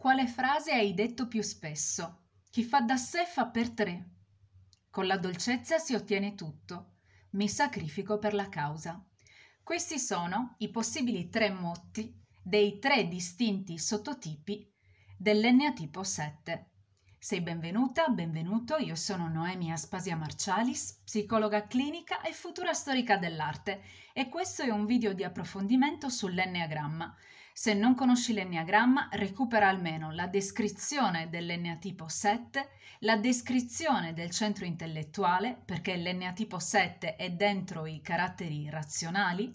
Quale frase hai detto più spesso? Chi fa da sé fa per tre. Con la dolcezza si ottiene tutto. Mi sacrifico per la causa. Questi sono i possibili tre motti dei tre distinti sottotipi dell'enneatipo 7. Sei benvenuta, benvenuto, io sono Noemi Aspasia Marcialis, psicologa clinica e futura storica dell'arte e questo è un video di approfondimento sull'enneagramma. Se non conosci l'enneagramma, recupera almeno la descrizione dell'enneatipo 7, la descrizione del centro intellettuale, perché l'enneatipo 7 è dentro i caratteri razionali,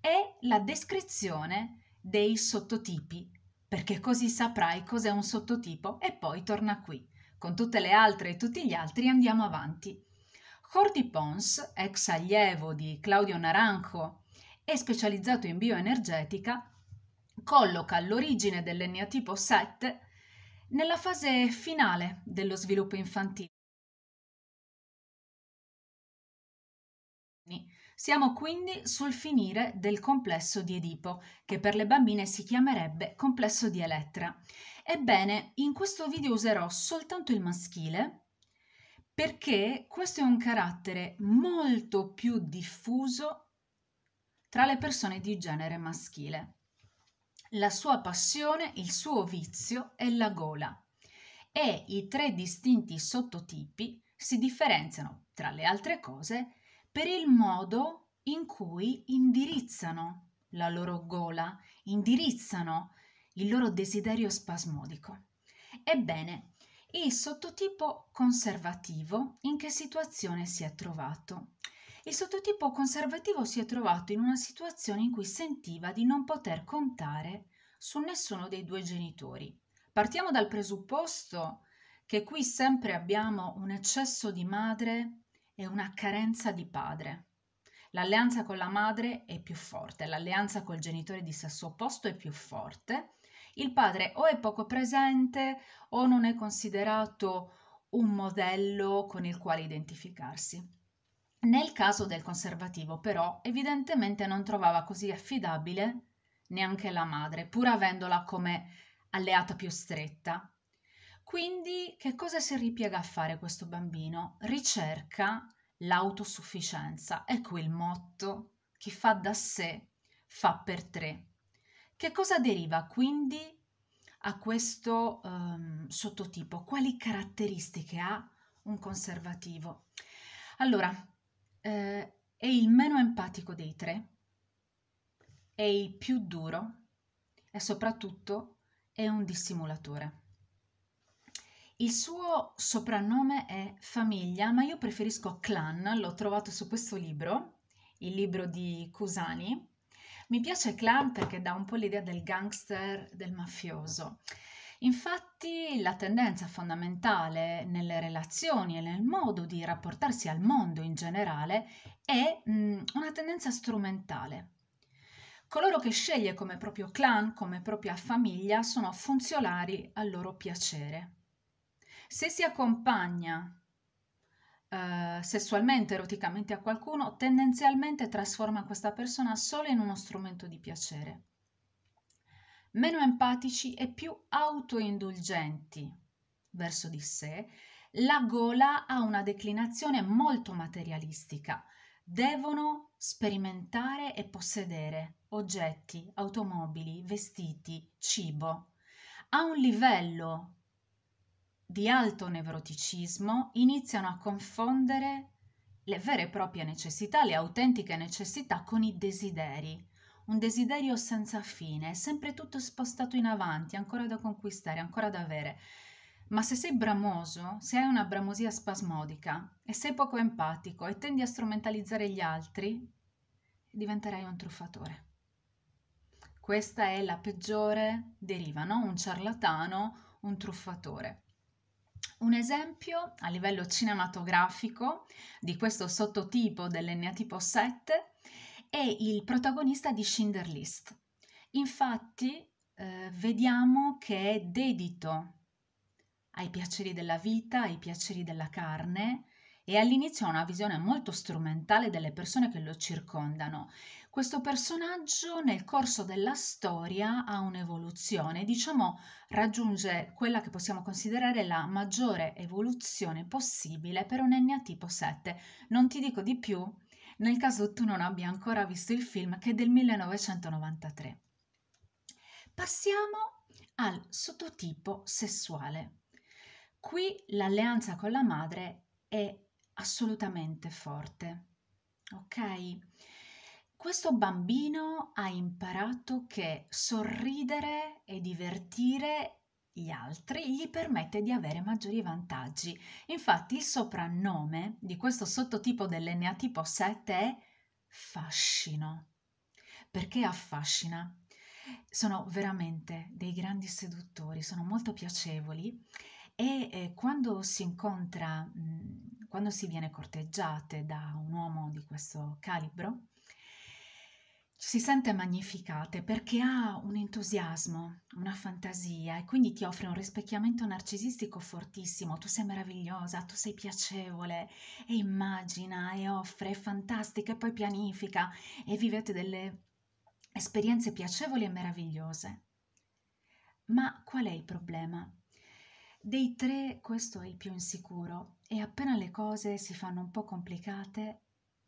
e la descrizione dei sottotipi, perché così saprai cos'è un sottotipo e poi torna qui. Con tutte le altre e tutti gli altri andiamo avanti. Corti Pons, ex allievo di Claudio Naranjo e specializzato in bioenergetica, colloca l'origine dell'enneatipo 7 nella fase finale dello sviluppo infantile. Siamo quindi sul finire del complesso di Edipo, che per le bambine si chiamerebbe complesso di Elettra. Ebbene, in questo video userò soltanto il maschile perché questo è un carattere molto più diffuso tra le persone di genere maschile la sua passione, il suo vizio è la gola e i tre distinti sottotipi si differenziano, tra le altre cose, per il modo in cui indirizzano la loro gola, indirizzano il loro desiderio spasmodico. Ebbene, il sottotipo conservativo in che situazione si è trovato? il sottotipo conservativo si è trovato in una situazione in cui sentiva di non poter contare su nessuno dei due genitori. Partiamo dal presupposto che qui sempre abbiamo un eccesso di madre e una carenza di padre. L'alleanza con la madre è più forte, l'alleanza col genitore di sesso opposto è più forte. Il padre o è poco presente o non è considerato un modello con il quale identificarsi. Nel caso del conservativo, però, evidentemente non trovava così affidabile neanche la madre, pur avendola come alleata più stretta. Quindi, che cosa si ripiega a fare questo bambino? Ricerca l'autosufficienza. Ecco il motto: chi fa da sé fa per tre. Che cosa deriva quindi a questo um, sottotipo? Quali caratteristiche ha un conservativo? Allora, eh, è il meno empatico dei tre, è il più duro e soprattutto è un dissimulatore. Il suo soprannome è Famiglia, ma io preferisco Clan, l'ho trovato su questo libro, il libro di Cusani. Mi piace Clan perché dà un po' l'idea del gangster, del mafioso. Infatti la tendenza fondamentale nelle relazioni e nel modo di rapportarsi al mondo in generale è mh, una tendenza strumentale. Coloro che sceglie come proprio clan, come propria famiglia, sono funzionari al loro piacere. Se si accompagna eh, sessualmente, eroticamente a qualcuno, tendenzialmente trasforma questa persona solo in uno strumento di piacere meno empatici e più autoindulgenti verso di sé, la gola ha una declinazione molto materialistica. Devono sperimentare e possedere oggetti, automobili, vestiti, cibo. A un livello di alto nevroticismo iniziano a confondere le vere e proprie necessità, le autentiche necessità con i desideri un desiderio senza fine, sempre tutto spostato in avanti, ancora da conquistare, ancora da avere. Ma se sei bramoso, se hai una bramosia spasmodica e sei poco empatico e tendi a strumentalizzare gli altri, diventerai un truffatore. Questa è la peggiore deriva, no? un ciarlatano, un truffatore. Un esempio a livello cinematografico di questo sottotipo dell'enneatipo 7 è il protagonista di Schindler List. Infatti eh, vediamo che è dedito ai piaceri della vita, ai piaceri della carne e all'inizio ha una visione molto strumentale delle persone che lo circondano. Questo personaggio nel corso della storia ha un'evoluzione, diciamo raggiunge quella che possiamo considerare la maggiore evoluzione possibile per un N tipo 7. Non ti dico di più nel caso tu non abbia ancora visto il film che è del 1993. Passiamo al sottotipo sessuale. Qui l'alleanza con la madre è assolutamente forte. Ok? Questo bambino ha imparato che sorridere e divertire gli altri gli permette di avere maggiori vantaggi. Infatti il soprannome di questo sottotipo dell'NA tipo 7 è fascino. Perché affascina? Sono veramente dei grandi seduttori, sono molto piacevoli e eh, quando si incontra, mh, mm, quando si viene corteggiate da un uomo di questo calibro, si sente magnificate perché ha un entusiasmo, una fantasia e quindi ti offre un rispecchiamento narcisistico fortissimo. Tu sei meravigliosa, tu sei piacevole e immagina e offre, è fantastica e poi pianifica e vivete delle esperienze piacevoli e meravigliose. Ma qual è il problema? Dei tre questo è il più insicuro e appena le cose si fanno un po' complicate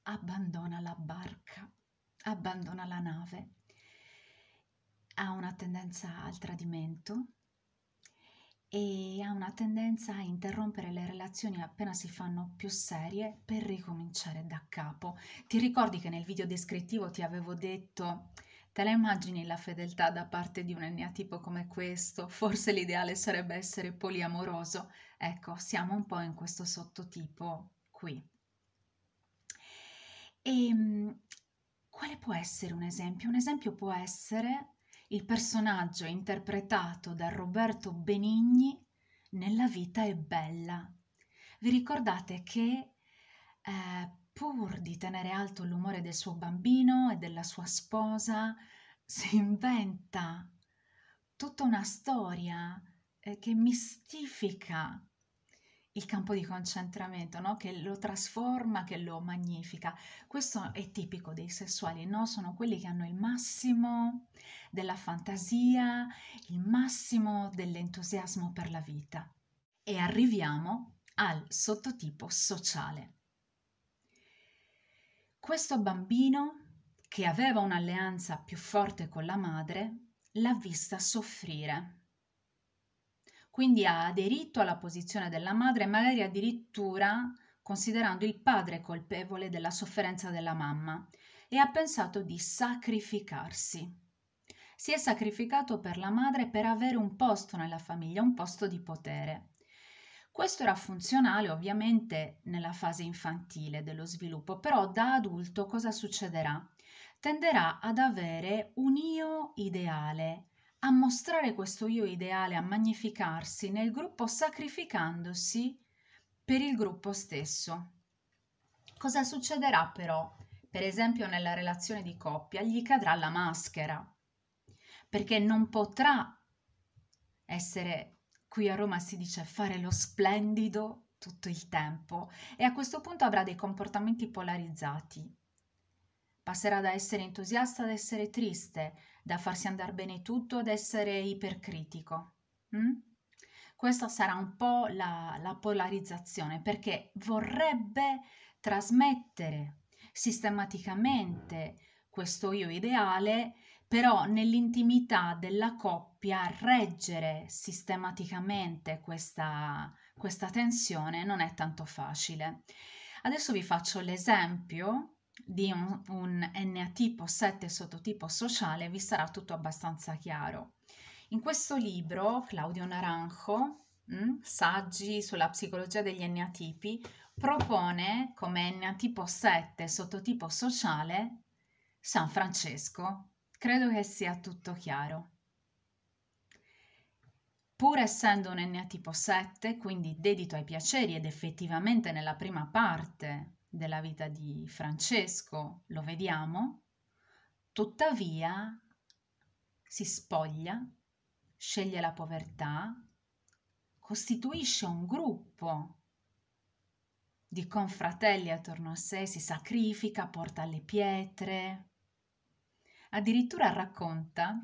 abbandona la barca abbandona la nave, ha una tendenza al tradimento e ha una tendenza a interrompere le relazioni appena si fanno più serie per ricominciare da capo. Ti ricordi che nel video descrittivo ti avevo detto Te la immagini la fedeltà da parte di un enneatipo come questo? Forse l'ideale sarebbe essere poliamoroso. Ecco, siamo un po' in questo sottotipo qui. E ehm, quale può essere un esempio? Un esempio può essere il personaggio interpretato da Roberto Benigni nella vita è bella. Vi ricordate che eh, pur di tenere alto l'umore del suo bambino e della sua sposa, si inventa tutta una storia eh, che mistifica il campo di concentramento, no? che lo trasforma, che lo magnifica. Questo è tipico dei sessuali, no? sono quelli che hanno il massimo della fantasia, il massimo dell'entusiasmo per la vita. E arriviamo al sottotipo sociale. Questo bambino che aveva un'alleanza più forte con la madre l'ha vista soffrire quindi ha aderito alla posizione della madre, magari addirittura considerando il padre colpevole della sofferenza della mamma, e ha pensato di sacrificarsi. Si è sacrificato per la madre per avere un posto nella famiglia, un posto di potere. Questo era funzionale ovviamente nella fase infantile dello sviluppo, però da adulto cosa succederà? Tenderà ad avere un io ideale, a mostrare questo io ideale, a magnificarsi nel gruppo sacrificandosi per il gruppo stesso. Cosa succederà però? Per esempio nella relazione di coppia gli cadrà la maschera, perché non potrà essere, qui a Roma si dice, fare lo splendido tutto il tempo e a questo punto avrà dei comportamenti polarizzati Passerà da essere entusiasta ad essere triste, da farsi andare bene tutto ad essere ipercritico. Mm? Questa sarà un po' la, la polarizzazione perché vorrebbe trasmettere sistematicamente questo io ideale, però nell'intimità della coppia reggere sistematicamente questa, questa tensione non è tanto facile. Adesso vi faccio l'esempio di un, un NA tipo 7 sottotipo sociale vi sarà tutto abbastanza chiaro. In questo libro Claudio Naranjo, mm, Saggi sulla psicologia degli NA tipi, propone come NA tipo 7 sottotipo sociale San Francesco. Credo che sia tutto chiaro. Pur essendo un NA tipo 7, quindi dedito ai piaceri ed effettivamente nella prima parte della vita di Francesco, lo vediamo, tuttavia si spoglia, sceglie la povertà, costituisce un gruppo di confratelli attorno a sé, si sacrifica, porta le pietre, addirittura racconta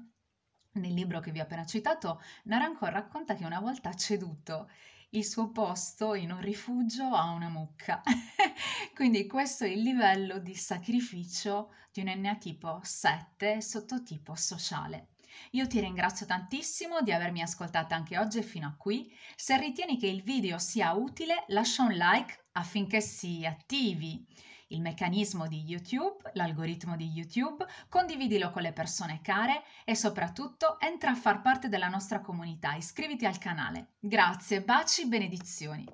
nel libro che vi ho appena citato, Narancor racconta che una volta ceduto il suo posto in un rifugio a una mucca. Quindi questo è il livello di sacrificio di un NA tipo 7 sottotipo sociale. Io ti ringrazio tantissimo di avermi ascoltata anche oggi e fino a qui. Se ritieni che il video sia utile, lascia un like affinché si attivi il meccanismo di YouTube, l'algoritmo di YouTube, condividilo con le persone care e soprattutto entra a far parte della nostra comunità, iscriviti al canale. Grazie, baci, benedizioni.